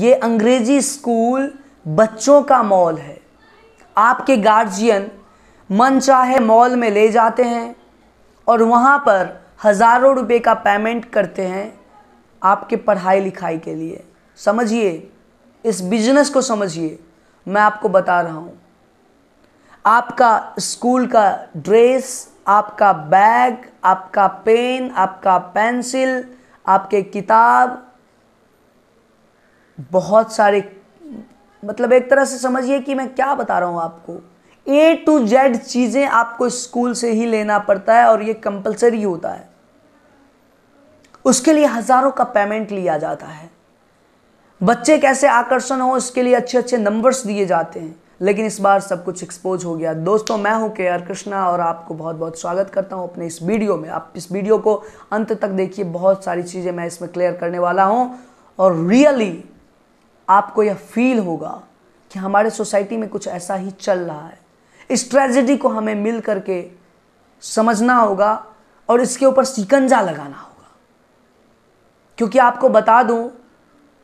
ये अंग्रेजी स्कूल बच्चों का मॉल है आपके गार्जियन मन चाहे मॉल में ले जाते हैं और वहाँ पर हज़ारों रुपए का पेमेंट करते हैं आपके पढ़ाई लिखाई के लिए समझिए इस बिजनेस को समझिए मैं आपको बता रहा हूँ आपका स्कूल का ड्रेस आपका बैग आपका पेन आपका पेंसिल आपके किताब बहुत सारे मतलब एक तरह से समझिए कि मैं क्या बता रहा हूँ आपको ए टू जेड चीज़ें आपको स्कूल से ही लेना पड़ता है और ये कंपलसरी होता है उसके लिए हज़ारों का पेमेंट लिया जाता है बच्चे कैसे आकर्षण हो उसके लिए अच्छे अच्छे नंबर्स दिए जाते हैं लेकिन इस बार सब कुछ एक्सपोज हो गया दोस्तों मैं हूं के आर कृष्णा और आपको बहुत बहुत स्वागत करता हूं अपने इस वीडियो में आप इस वीडियो को अंत तक देखिए बहुत सारी चीज़ें मैं इसमें क्लियर करने वाला हूं और रियली आपको यह फील होगा कि हमारे सोसाइटी में कुछ ऐसा ही चल रहा है इस ट्रेजेडी को हमें मिल करके समझना होगा और इसके ऊपर सिकंजा लगाना होगा क्योंकि आपको बता दूं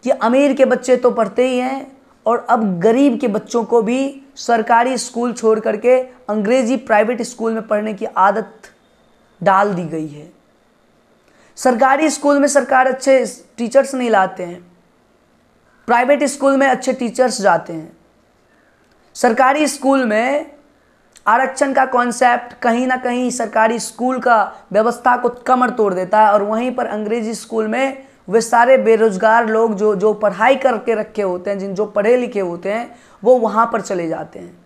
कि अमीर के बच्चे तो पढ़ते ही हैं और अब गरीब के बच्चों को भी सरकारी स्कूल छोड़ करके अंग्रेजी प्राइवेट स्कूल में पढ़ने की आदत डाल दी गई है सरकारी स्कूल में सरकार अच्छे टीचर्स नहीं लाते हैं प्राइवेट स्कूल में अच्छे टीचर्स जाते हैं सरकारी स्कूल में आरक्षण का कॉन्सेप्ट कहीं ना कहीं सरकारी स्कूल का व्यवस्था को कमर तोड़ देता है और वहीं पर अंग्रेजी स्कूल में वे सारे बेरोजगार लोग जो जो पढ़ाई करके रखे होते हैं जिन जो पढ़े लिखे होते हैं वो वहाँ पर चले जाते हैं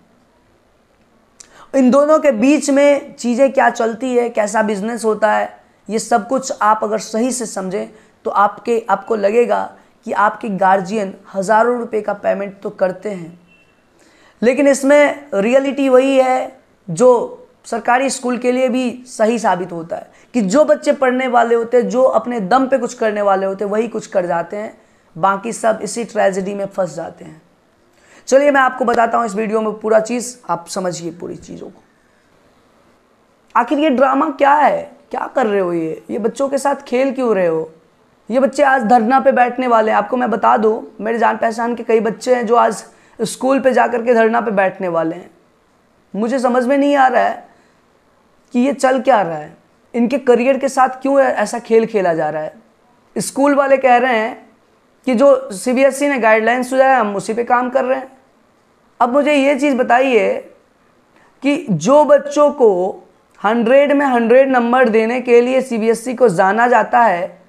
इन दोनों के बीच में चीज़ें क्या चलती है कैसा बिजनेस होता है ये सब कुछ आप अगर सही से समझें तो आपके आपको लगेगा कि आपके गार्जियन हज़ारों रुपए का पेमेंट तो करते हैं लेकिन इसमें रियलिटी वही है जो सरकारी स्कूल के लिए भी सही साबित होता है कि जो बच्चे पढ़ने वाले होते हैं जो अपने दम पे कुछ करने वाले होते हैं वही कुछ कर जाते हैं बाकी सब इसी ट्रेजिडी में फंस जाते हैं चलिए मैं आपको बताता हूँ इस वीडियो में पूरा चीज़ आप समझिए पूरी चीज़ों को आखिर ये ड्रामा क्या है क्या कर रहे हो ये ये बच्चों के साथ खेल क्यों रहे हो ये बच्चे आज धरना पे बैठने वाले हैं आपको मैं बता दूं मेरे जान पहचान के कई बच्चे हैं जो आज स्कूल पे जा के धरना पे बैठने वाले हैं मुझे समझ में नहीं आ रहा है कि ये चल क्या रहा है इनके करियर के साथ क्यों ऐसा खेल खेला जा रहा है स्कूल वाले कह रहे हैं कि जो सी बी एस ई ने गाइडलाइंस सुझाया हम उसी पर काम कर रहे हैं अब मुझे ये चीज़ बताइए कि जो बच्चों को हंड्रेड में हंड्रेड नंबर देने के लिए सी बी एस ई को जाना जाता है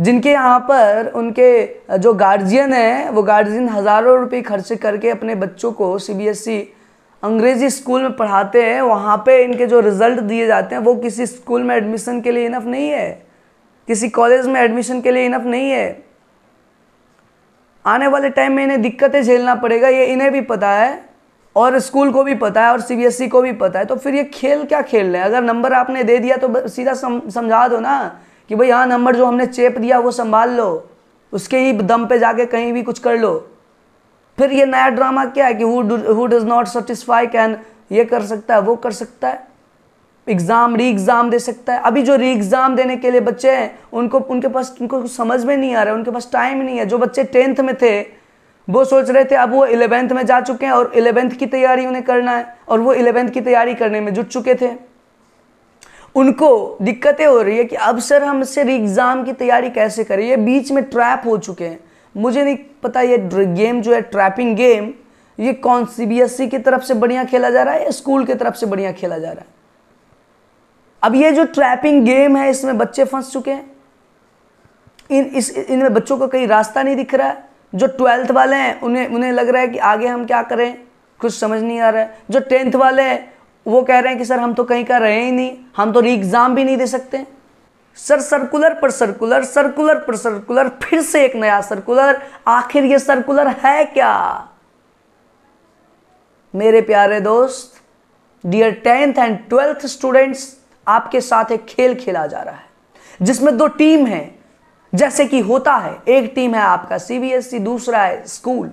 जिनके यहाँ पर उनके जो गार्जियन हैं वो गार्जियन हज़ारों रुपये खर्च करके अपने बच्चों को सीबीएसई e अंग्रेज़ी स्कूल में पढ़ाते हैं वहाँ पे इनके जो रिज़ल्ट दिए जाते हैं वो किसी स्कूल में एडमिशन के लिए इनफ नहीं है किसी कॉलेज में एडमिशन के लिए इनफ नहीं है आने वाले टाइम में इन्हें दिक्कतें झेलना पड़ेगा ये इन्हें भी पता है और स्कूल को भी पता है और सीबीएसई e को भी पता है तो फिर ये खेल क्या खेल रहे हैं अगर नंबर आपने दे दिया तो सीधा समझा दो ना कि भाई हाँ नंबर जो हमने चेप दिया वो संभाल लो उसके ही दम पे जाके कहीं भी कुछ कर लो फिर ये नया ड्रामा क्या है कि who does not satisfy can ये कर सकता है वो कर सकता है एग्ज़ाम री एग्ज़ाम दे सकता है अभी जो री एग्ज़ाम देने के लिए बच्चे हैं उनको उनके पास उनको कुछ समझ में नहीं आ रहा है उनके पास टाइम नहीं है जो बच्चे टेंथ में थे वो सोच रहे थे अब वो इलेवेंथ में जा चुके हैं और इलेवेंथ की तैयारी उन्हें करना है और वो इलेवेंथ की तैयारी करने में जुट चुके थे उनको दिक्कतें हो रही है कि अब सर हम हमसे एग्ज़ाम की तैयारी कैसे करें ये बीच में ट्रैप हो चुके हैं मुझे नहीं पता ये गेम जो है ट्रैपिंग गेम ये कौन सी बी एस की तरफ से बढ़िया खेला जा रहा है या स्कूल की तरफ से बढ़िया खेला जा रहा है अब ये जो ट्रैपिंग गेम है इसमें बच्चे फंस चुके हैं इन इस इनमें बच्चों को कहीं रास्ता नहीं दिख रहा है जो ट्वेल्थ वाले हैं उन्हें उन्हें लग रहा है कि आगे हम क्या करें कुछ समझ नहीं आ रहा है जो टेंथ वाले हैं वो कह रहे हैं कि सर हम तो कहीं का रहे ही नहीं हम तो री एग्ज़ाम भी नहीं दे सकते सर सर्कुलर पर सर्कुलर सर्कुलर पर सर्कुलर फिर से एक नया सर्कुलर आखिर ये सर्कुलर है क्या मेरे प्यारे दोस्त dear tenth and twelfth students आपके साथ एक खेल खेला जा रहा है जिसमें दो टीम है जैसे कि होता है एक टीम है आपका सीबीएसई e, दूसरा है स्कूल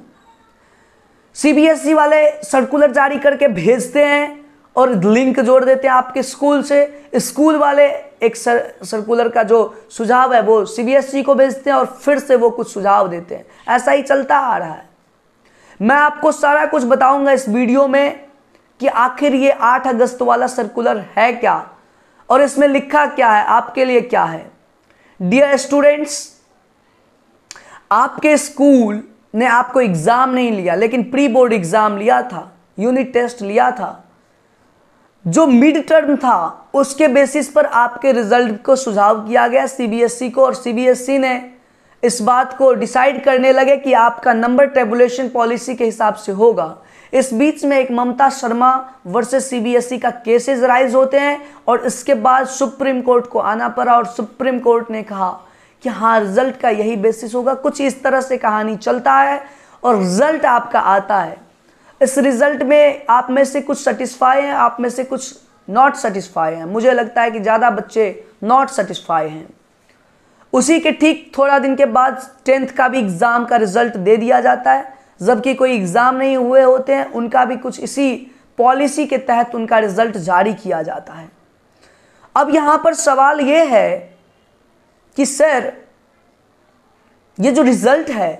सीबीएसई e वाले सर्कुलर जारी करके भेजते हैं और लिंक जोड़ देते हैं आपके स्कूल से स्कूल वाले एक सर सर्कुलर का जो सुझाव है वो सीबीएसई e को भेजते हैं और फिर से वो कुछ सुझाव देते हैं ऐसा ही चलता आ रहा है मैं आपको सारा कुछ बताऊंगा इस वीडियो में कि आखिर ये 8 अगस्त वाला सर्कुलर है क्या और इसमें लिखा क्या है आपके लिए क्या है डियर स्टूडेंट्स आपके स्कूल ने आपको एग्ज़ाम नहीं लिया लेकिन प्री बोर्ड एग्ज़ाम लिया था यूनिट टेस्ट लिया था जो मिड टर्म था उसके बेसिस पर आपके रिजल्ट को सुझाव किया गया सीबीएसई e को और सीबीएसई e ने इस बात को डिसाइड करने लगे कि आपका नंबर टेबुलेशन पॉलिसी के हिसाब से होगा इस बीच में एक Mamta Sharma versus CBSE e का केसेस राइज होते हैं और इसके बाद सुप्रीम कोर्ट को आना पड़ा और सुप्रीम कोर्ट ने कहा कि हाँ रिजल्ट का यही बेसिस होगा कुछ इस तरह से कहानी चलता है और रिजल्ट आपका आता है इस रिज़ल्ट में आप में से कुछ सेटिस्फाई हैं आप में से कुछ नॉट सेटिस्फाई हैं मुझे लगता है कि ज़्यादा बच्चे नॉट सेटिस्फाई हैं उसी के ठीक थोड़ा दिन के बाद टेंथ का भी एग्ज़ाम का रिज़ल्ट दे दिया जाता है जबकि कोई एग्ज़ाम नहीं हुए होते हैं उनका भी कुछ इसी पॉलिसी के तहत उनका रिज़ल्ट जारी किया जाता है अब यहाँ पर सवाल ये है कि सर ये जो रिज़ल्ट है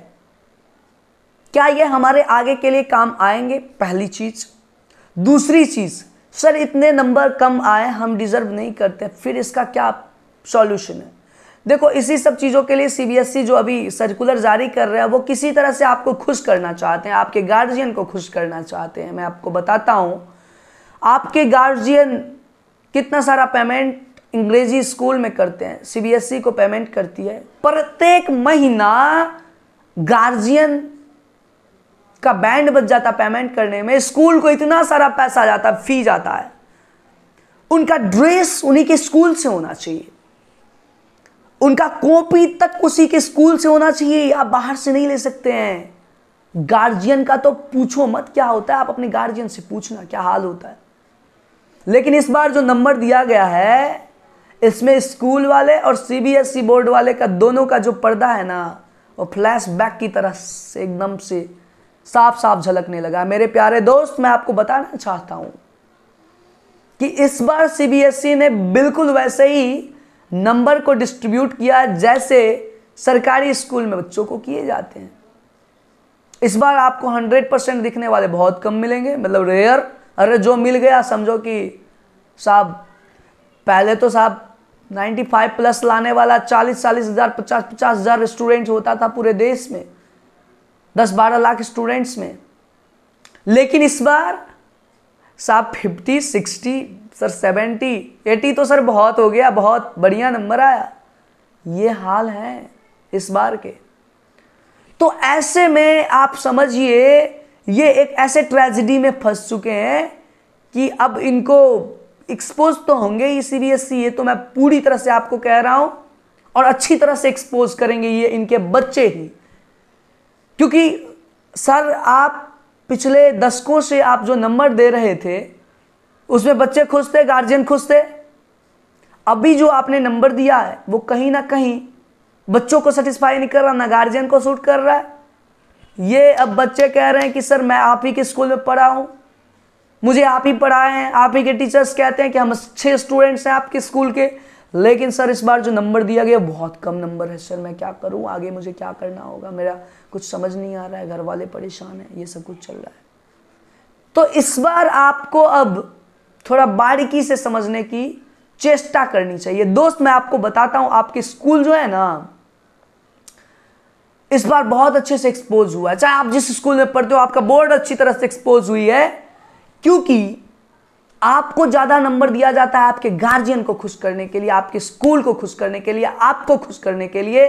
क्या ये हमारे आगे के लिए काम आएंगे पहली चीज़ दूसरी चीज़ सर इतने नंबर कम आए हम डिज़र्व नहीं करते फिर इसका क्या सॉल्यूशन है देखो इसी सब चीज़ों के लिए सीबीएसई e जो अभी सर्कुलर जारी कर रहा है वो किसी तरह से आपको खुश करना चाहते हैं आपके गार्जियन को खुश करना चाहते हैं मैं आपको बताता हूँ आपके गार्जियन कितना सारा पेमेंट अंग्रेजी स्कूल में करते हैं सीबीएसई e को पेमेंट करती है प्रत्येक महीना गार्जियन का बैंड बच जाता पेमेंट करने में स्कूल को इतना सारा पैसा जाता फी जाता है उनका ड्रेस उन्हीं के स्कूल से होना चाहिए उनका कॉपी तक उसी के स्कूल से होना चाहिए आप बाहर से नहीं ले सकते हैं गार्जियन का तो पूछो मत क्या होता है आप अपने गार्जियन से पूछना क्या हाल होता है लेकिन इस बार जो नंबर दिया गया है इसमें स्कूल वाले और सीबीएसई बोर्ड e वाले का दोनों का जो पर्दा है ना वो फ्लैशबैक की तरह से एकदम से साफ साफ झलकने लगा मेरे प्यारे दोस्त मैं आपको बताना चाहता हूं कि इस बार सीबीएसई e ने बिल्कुल वैसे ही नंबर को डिस्ट्रीब्यूट किया जैसे सरकारी स्कूल में बच्चों को किए जाते हैं इस बार आपको 100 परसेंट दिखने वाले बहुत कम मिलेंगे मतलब रेयर अरे जो मिल गया समझो कि साहब पहले तो साहब 95 प्लस लाने वाला 40 चालीस हज़ार पचास पचास हज़ार स्टूडेंट होता था पूरे देश में दस बारह लाख स्टूडेंट्स में लेकिन इस बार साहब fifty sixty sir seventy eighty तो सर बहुत हो गया बहुत बढ़िया नंबर आया ये हाल है इस बार के तो ऐसे में आप समझिए ये एक ऐसे ट्रेजिडी में फंस चुके हैं कि अब इनको एक्सपोज तो होंगे ही बी e, ये तो मैं पूरी तरह से आपको कह रहा हूं और अच्छी तरह से एक्सपोज करेंगे ये इनके बच्चे ही क्योंकि सर आप पिछले दशकों से आप जो नंबर दे रहे थे उसमें बच्चे खुश थे गार्जियन खुश थे अभी जो आपने नंबर दिया है वो कहीं ना कहीं बच्चों को सेटिस्फाई नहीं कर रहा ना गार्जियन को सूट कर रहा है ये अब बच्चे कह रहे हैं कि सर मैं आप ही के स्कूल में पढ़ा हूँ मुझे आप ही पढ़ाए हैं आप ही के टीचर्स कहते हैं कि हम अच्छे स्टूडेंट्स हैं आपके स्कूल के लेकिन सर इस बार जो नंबर दिया गया बहुत कम नंबर है सर मैं क्या करूँ आगे मुझे क्या करना होगा मेरा कुछ समझ नहीं आ रहा है घर वाले परेशान हैं ये सब कुछ चल रहा है तो इस बार आपको अब थोड़ा बारीकी से समझने की चेष्टा करनी चाहिए दोस्त मैं आपको बताता हूं आपके स्कूल जो है ना इस बार बहुत अच्छे से एक्सपोज हुआ है चाहे आप जिस स्कूल में पढ़ते हो आपका बोर्ड अच्छी तरह से एक्सपोज हुई है क्योंकि आपको ज़्यादा नंबर दिया जाता है आपके गार्जियन को खुश करने के लिए आपके स्कूल को खुश करने के लिए आपको खुश करने के लिए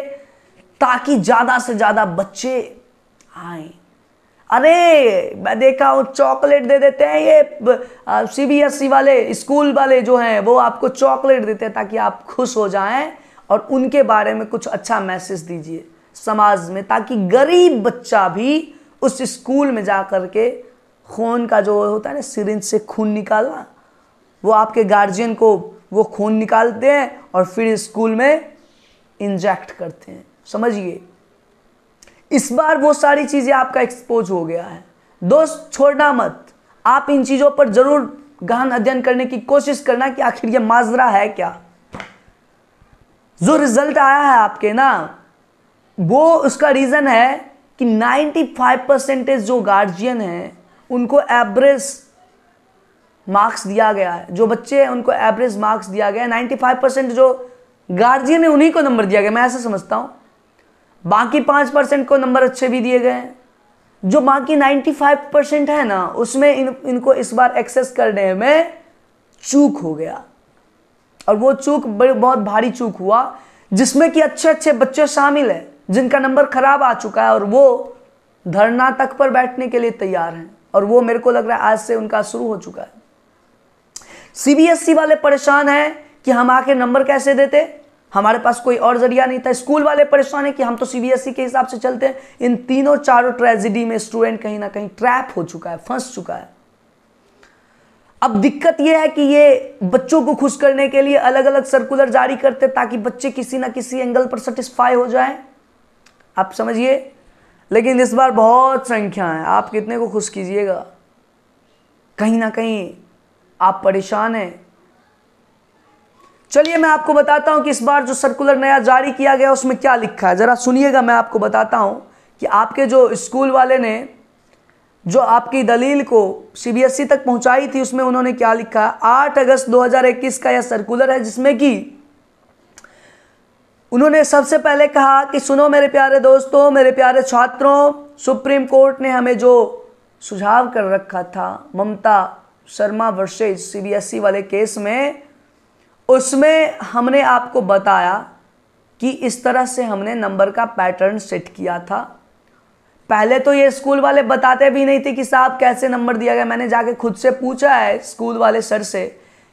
ताकि ज़्यादा से ज़्यादा बच्चे आए अरे मैं देखा हूं चॉकलेट दे देते हैं ये सीबीएसई वाले स्कूल वाले जो हैं वो आपको चॉकलेट देते हैं ताकि आप खुश हो जाएं और उनके बारे में कुछ अच्छा मैसेज दीजिए समाज में ताकि गरीब बच्चा भी उस स्कूल में जा के खून का जो होता है ना सिरिंज से खून निकालना वो आपके गार्जियन को वो खून निकालते हैं और फिर स्कूल में इंजेक्ट करते हैं समझिए इस बार वो सारी चीज़ें आपका एक्सपोज हो गया है दोस्त छोड़ना मत आप इन चीज़ों पर ज़रूर गहन अध्ययन करने की कोशिश करना कि आखिर ये माजरा है क्या जो रिजल्ट आया है आपके ना वो उसका रीज़न है कि 95 परसेंटेज जो गार्जियन है उनको एवरेज मार्क्स दिया गया है जो बच्चे हैं उनको एवरेज मार्क्स दिया गया नाइन्टी फाइव परसेंट जो गार्जियन है उन्हीं को नंबर दिया गया मैं ऐसा समझता हूँ बाकी पाँच परसेंट को नंबर अच्छे भी दिए गए हैं जो बाकी नाइन्टी फाइव परसेंट है ना उसमें इन इनको इस बार एक्सेस करने में चूक हो गया और वो चूक बड़ी बहुत भारी चूक हुआ जिसमें कि अच्छे अच्छे बच्चे शामिल हैं जिनका नंबर खराब आ चुका है और वो धरना तक पर बैठने के लिए तैयार हैं और वो मेरे को लग रहा है आज से उनका शुरू हो चुका है सीबीएसई e वाले परेशान हैं कि हम आखिर नंबर कैसे देते हमारे पास कोई और जरिया नहीं था स्कूल वाले परेशान है कि हम तो सीबीएसई e के हिसाब से चलते हैं इन तीनों चारों ट्रेजिडी में स्टूडेंट कहीं ना कहीं ट्रैप हो चुका है फंस चुका है अब दिक्कत यह है कि ये बच्चों को खुश करने के लिए अलग अलग सर्कुलर जारी करते ताकि बच्चे किसी ना किसी एंगल पर सेटिस्फाई हो जाए आप समझिए लेकिन इस बार बहुत संख्या है आप कितने को खुश कीजिएगा कहीं ना कहीं आप परेशान हैं चलिए मैं आपको बताता हूं कि इस बार जो सर्कुलर नया जारी किया गया उसमें क्या लिखा है ज़रा सुनिएगा मैं आपको बताता हूं कि आपके जो स्कूल वाले ने जो आपकी दलील को सीबीएसई e तक पहुंचाई थी उसमें उन्होंने क्या लिखा है आठ अगस्त 2021 का यह सर्कुलर है जिसमें कि उन्होंने सबसे पहले कहा कि सुनो मेरे प्यारे दोस्तों मेरे प्यारे छात्रों सुप्रीम कोर्ट ने हमें जो सुझाव कर रखा था Mamta Sharma versus CBSE e वाले केस में उसमें हमने आपको बताया कि इस तरह से हमने नंबर का पैटर्न सेट किया था पहले तो ये स्कूल वाले बताते भी नहीं थे कि साहब कैसे नंबर दिया गया मैंने जाके खुद से पूछा है स्कूल वाले सर से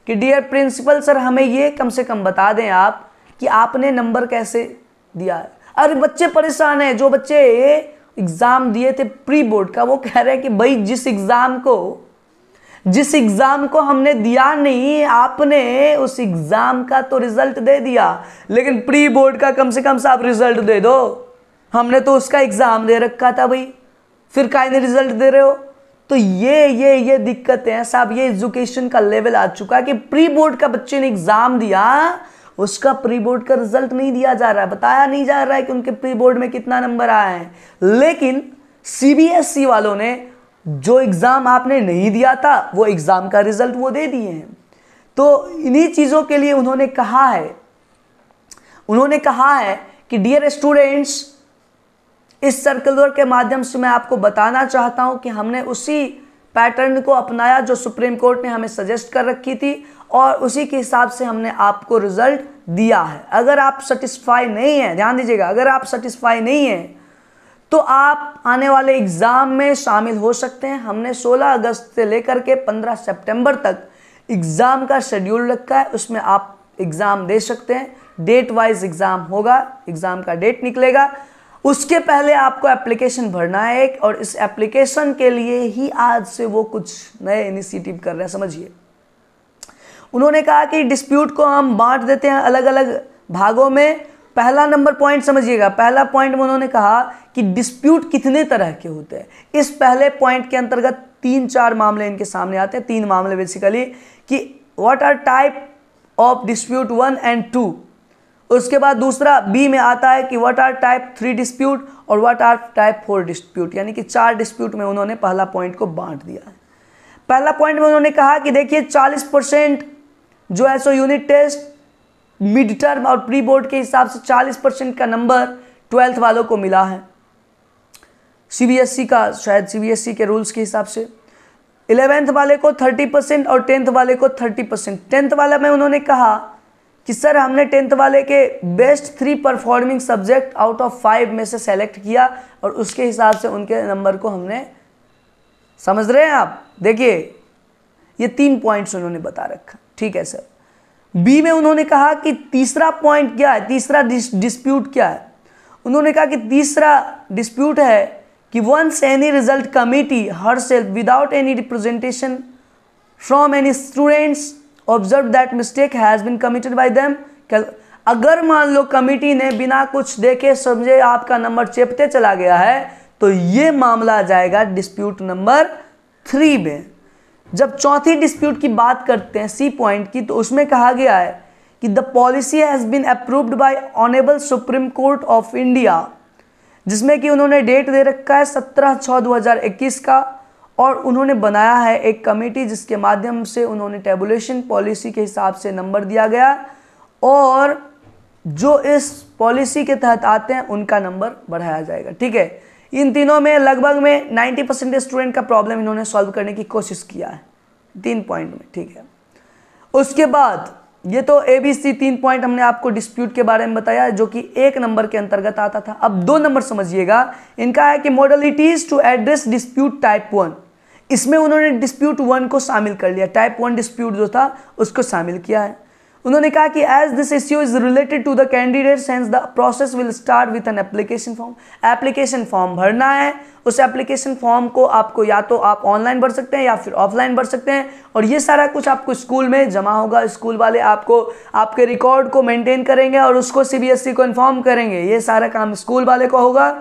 कि डियर प्रिंसिपल सर हमें ये कम से कम बता दें आप कि आपने नंबर कैसे दिया है अरे बच्चे परेशान हैं जो बच्चे एग्ज़ाम दिए थे प्री बोर्ड का वो कह रहे हैं कि भाई जिस एग्ज़ाम को जिस एग्ज़ाम को हमने दिया नहीं आपने उस एग्ज़ाम का तो रिज़ल्ट दे दिया लेकिन प्री बोर्ड का कम से कम साहब रिज़ल्ट दे दो हमने तो उसका एग्ज़ाम दे रखा था भाई फिर का रिज़ल्ट दे रहे हो तो ये ये ये दिक्कतें हैं साहब ये एजुकेशन का लेवल आ चुका है कि प्री बोर्ड का बच्चे ने एग्ज़ाम दिया उसका प्री बोर्ड का रिजल्ट नहीं दिया जा रहा है बताया नहीं जा रहा है कि उनके प्री बोर्ड में कितना नंबर आया है लेकिन सीबीएसई e वालों ने जो एग्ज़ाम आपने नहीं दिया था वो एग्ज़ाम का रिजल्ट वो दे दिए हैं तो इन्हीं चीज़ों के लिए उन्होंने कहा है उन्होंने कहा है कि डियर स्टूडेंट्स इस सर्कुलर के माध्यम से मैं आपको बताना चाहता हूं कि हमने उसी पैटर्न को अपनाया जो सुप्रीम कोर्ट ने हमें सजेस्ट कर रखी थी और उसी के हिसाब से हमने आपको रिज़ल्ट दिया है अगर आप सेटिस्फाई नहीं है ध्यान दीजिएगा अगर आप सेटिस्फाई नहीं हैं तो आप आने वाले एग्ज़ाम में शामिल हो सकते हैं हमने 16 अगस्त से लेकर के 15 सितंबर तक एग्ज़ाम का शेड्यूल रखा है उसमें आप एग्ज़ाम दे सकते हैं डेट वाइज एग्ज़ाम होगा एग्ज़ाम का डेट निकलेगा उसके पहले आपको एप्लीकेशन भरना है एक और इस एप्लीकेशन के लिए ही आज से वो कुछ नए इनिशिएटिव कर रहे हैं समझिए उन्होंने कहा कि डिस्प्यूट को हम बांट देते हैं अलग अलग भागों में पहला नंबर पॉइंट समझिएगा पहला पॉइंट में उन्होंने कहा कि डिस्प्यूट कितने तरह के होते हैं इस पहले पॉइंट के अंतर्गत तीन चार मामले इनके सामने आते हैं तीन मामले बेसिकली कि what are type of dispute one and two उसके बाद दूसरा बी में आता है कि what are type three dispute और what are type four dispute यानी कि चार डिस्प्यूट में उन्होंने पहला पॉइंट को बांट दिया है पहला पॉइंट में उन्होंने कहा कि देखिए चालीस परसेंट जो है सो यूनिट टेस्ट मिड टर्म और प्री बोर्ड के हिसाब से 40 परसेंट का नंबर ट्वेल्थ वालों को मिला है सीबीएसई e का शायद सीबीएसई e के रूल्स के हिसाब से इलेवेंथ वाले को 30 परसेंट और टेंथ वाले को 30 परसेंट टेंथ वाले में उन्होंने कहा कि सर हमने टेंथ वाले के best three performing subject out of five में से सेलेक्ट किया और उसके हिसाब से उनके नंबर को हमने समझ रहे हैं आप देखिए ये तीन पॉइंट्स उन्होंने बता रखा ठीक है सर बी में उन्होंने कहा कि तीसरा पॉइंट क्या है तीसरा डिस, डिस्प्यूट क्या है उन्होंने कहा कि तीसरा डिस्प्यूट है कि once any result committee her self without any representation from any students observe that mistake has been committed by them अगर मान लो कमेटी ने बिना कुछ देखे समझे आपका नंबर चेपते चला गया है तो ये मामला जाएगा डिस्प्यूट नंबर थ्री में जब चौथी डिस्प्यूट की बात करते हैं सी पॉइंट की तो उसमें कहा गया है कि the policy has been approved by honourable supreme court of India जिसमें कि उन्होंने डेट दे रखा है सत्रह छः दो हज़ार इक्कीस का और उन्होंने बनाया है एक कमेटी जिसके माध्यम से उन्होंने टेबुलेशन पॉलिसी के हिसाब से नंबर दिया गया और जो इस पॉलिसी के तहत आते हैं उनका नंबर बढ़ाया जाएगा ठीक है इन तीनों में लगभग में 90 परसेंट स्टूडेंट का प्रॉब्लम इन्होंने सॉल्व करने की कोशिश किया है तीन पॉइंट में ठीक है उसके बाद ये तो ए बी सी तीन पॉइंट हमने आपको डिस्प्यूट के बारे में बताया जो कि एक नंबर के अंतर्गत आता था अब दो नंबर समझिएगा इनका है कि modalities to address dispute type one इसमें उन्होंने डिस्प्यूट वन को शामिल कर लिया टाइप वन डिस्प्यूट जो था उसको शामिल किया है उन्होंने कहा कि as this issue is related to the candidate since the process will start with an application form application form भरना है उस एप्लीकेशन फॉर्म को आपको या तो आप ऑनलाइन भर सकते हैं या फिर ऑफलाइन भर सकते हैं और ये सारा कुछ आपको स्कूल में जमा होगा स्कूल वाले आपको आपके रिकॉर्ड को मेंटेन करेंगे और उसको सीबीएसई e को इन्फॉर्म करेंगे ये सारा काम स्कूल वाले को होगा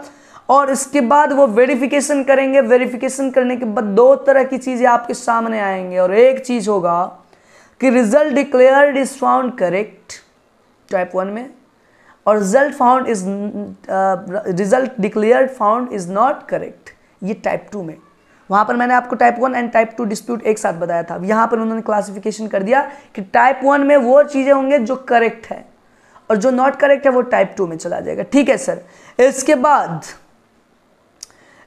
और इसके बाद वो वेरिफिकेशन करेंगे वेरिफिकेशन करने के बाद दो तरह की चीज़ें आपके सामने आएंगे और एक चीज़ होगा कि result declared is found correct type one में और result found is result declared found is not correct ये टाइप टू में वहां पर मैंने आपको type one and type two dispute एक साथ बताया था यहां पर उन्होंने क्लासिफिकेशन कर दिया कि टाइप वन में वो चीज़ें होंगे जो करेक्ट है और जो नॉट करेक्ट है वो टाइप टू में चला जाएगा ठीक है सर इसके बाद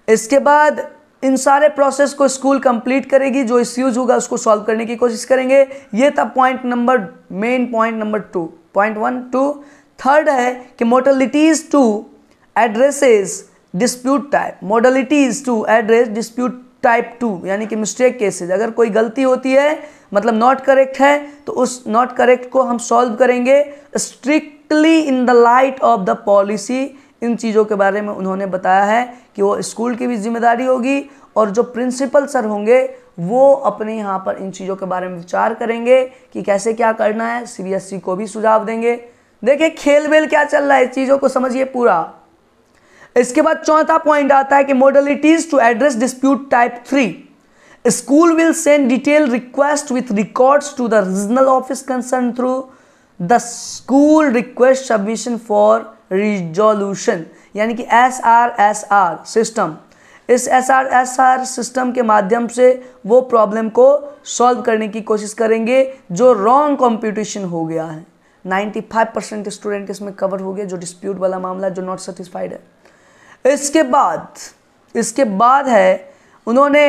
इसके बाद इन सारे प्रोसेस को स्कूल कंप्लीट करेगी जो इश्यूज होगा उसको सॉल्व करने की कोशिश करेंगे ये था point number main point number two point one two third है कि modalities to addresses dispute type modalities to address dispute type two यानी कि मिस्टेक केसेज अगर कोई गलती होती है मतलब नॉट करेक्ट है तो उस नॉट करेक्ट को हम सॉल्व करेंगे strictly in the light of the policy इन चीज़ों के बारे में उन्होंने बताया है कि वो स्कूल की भी जिम्मेदारी होगी और जो प्रिंसिपल सर होंगे वो अपने यहाँ पर इन चीज़ों के बारे में विचार करेंगे कि कैसे क्या करना है सीबीएसई e को भी सुझाव देंगे देखिए खेल वेल क्या चल रहा है इस चीज़ों को समझिए पूरा इसके बाद चौथा पॉइंट आता है कि modalities to address dispute type three school will send detail request with records to the regional office concern through the school request submission for resolution यानी कि S R S R system इस S R S R system के माध्यम से वो problem को solve करने की कोशिश करेंगे जो रॉन्ग कॉम्पिटिशन हो गया है 95 परसेंट स्टूडेंट इसमें कवर हो गया जो डिस्प्यूट वाला मामला जो नॉट सेटिस्फाइड है इसके बाद इसके बाद है उन्होंने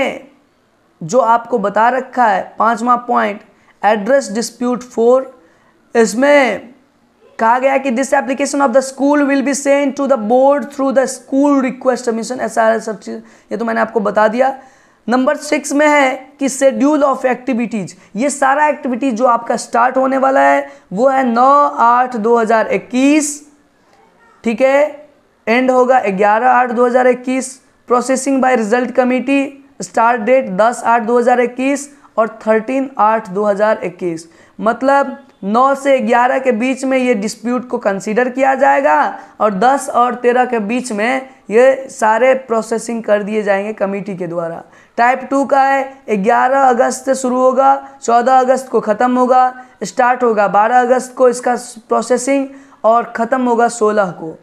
जो आपको बता रखा है पाँचवा पॉइंट एड्रेस डिस्प्यूट फोर इसमें कहा गया कि this application of the school will be send to the board through the school request mission ऐसा सब चीज़ ये तो मैंने आपको बता दिया नंबर सिक्स में है कि शेड्यूल ऑफ एक्टिविटीज़ ये सारा एक्टिविटीज़ जो आपका स्टार्ट होने वाला है वो है नौ आठ दो हज़ार इक्कीस ठीक है एंड होगा ग्यारह आठ दो हज़ार इक्कीस processing by result committee start date दस आठ दो हज़ार इक्कीस और थर्टीन आठ दो हज़ार इक्कीस मतलब नौ से ग्यारह के बीच में ये डिस्प्यूट को कंसीडर किया जाएगा और दस और तेरह के बीच में ये सारे प्रोसेसिंग कर दिए जाएंगे कमेटी के द्वारा टाइप टू का है ग्यारह अगस्त से शुरू होगा चौदह अगस्त को ख़त्म होगा स्टार्ट होगा बारह अगस्त को इसका प्रोसेसिंग और ख़त्म होगा सोलह को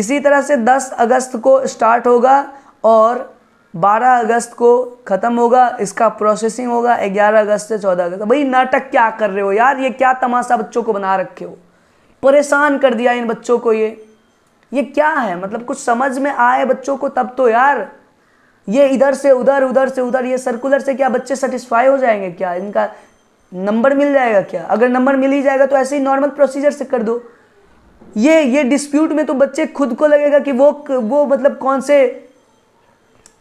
इसी तरह से दस अगस्त को स्टार्ट होगा और 12 अगस्त को ख़त्म होगा इसका प्रोसेसिंग होगा 11 अगस्त से 14 अगस्त भाई नाटक क्या कर रहे हो यार ये क्या तमाशा बच्चों को बना रखे हो परेशान कर दिया इन बच्चों को ये ये क्या है मतलब कुछ समझ में आए बच्चों को तब तो यार ये इधर से उधर उधर से उधर ये सर्कुलर से क्या बच्चे सेटिस्फाई हो जाएंगे क्या इनका नंबर मिल जाएगा क्या अगर नंबर मिल ही जाएगा तो ऐसे ही नॉर्मल प्रोसीजर से कर दो ये ये डिस्प्यूट में तो बच्चे खुद को लगेगा कि वो वो मतलब कौन से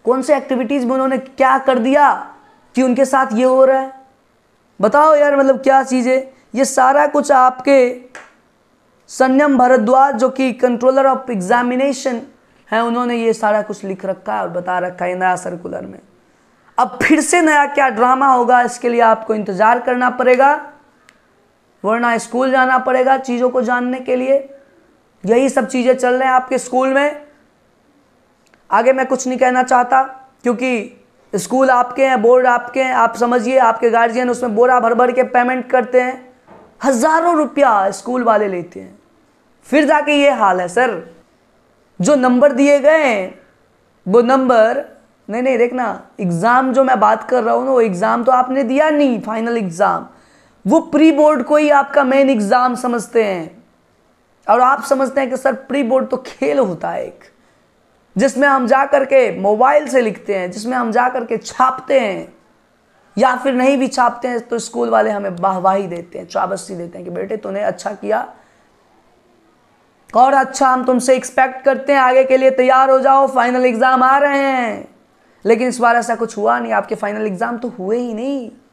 कौन से एक्टिविटीज़ में उन्होंने क्या कर दिया कि उनके साथ ये हो रहा है बताओ यार मतलब क्या चीज़ है ये सारा कुछ आपके संयम भरद्वाज जो कि कंट्रोलर ऑफ एग्जामिनेशन है उन्होंने ये सारा कुछ लिख रखा है और बता रखा है नया सर्कुलर में अब फिर से नया क्या ड्रामा होगा इसके लिए आपको इंतज़ार करना पड़ेगा वरना स्कूल जाना पड़ेगा चीज़ों को जानने के लिए यही सब चीज़ें चल रहे हैं आपके स्कूल में आगे मैं कुछ नहीं कहना चाहता क्योंकि स्कूल आपके हैं बोर्ड आपके हैं आप समझिए आपके गार्जियन उसमें बोरा भर भर के पेमेंट करते हैं हज़ारों रुपया स्कूल वाले लेते हैं फिर जाके ये हाल है सर जो नंबर दिए गए वो नंबर नहीं नहीं देखना एग्ज़ाम जो मैं बात कर रहा हूँ ना वो एग्ज़ाम तो आपने दिया नहीं फाइनल एग्ज़ाम वो प्री बोर्ड को ही आपका मेन एग्ज़ाम समझते हैं और आप समझते हैं कि सर प्री बोर्ड तो खेल होता है एक जिसमें हम जा कर के मोबाइल से लिखते हैं जिसमें हम जा कर के छापते हैं या फिर नहीं भी छापते हैं तो स्कूल वाले हमें वाहवाही देते हैं चाबस्सी देते हैं कि बेटे तूने अच्छा किया और अच्छा हम तुमसे एक्सपेक्ट करते हैं आगे के लिए तैयार हो जाओ फाइनल एग्ज़ाम आ रहे हैं लेकिन इस बार ऐसा कुछ हुआ नहीं आपके फाइनल एग्ज़ाम तो हुए ही नहीं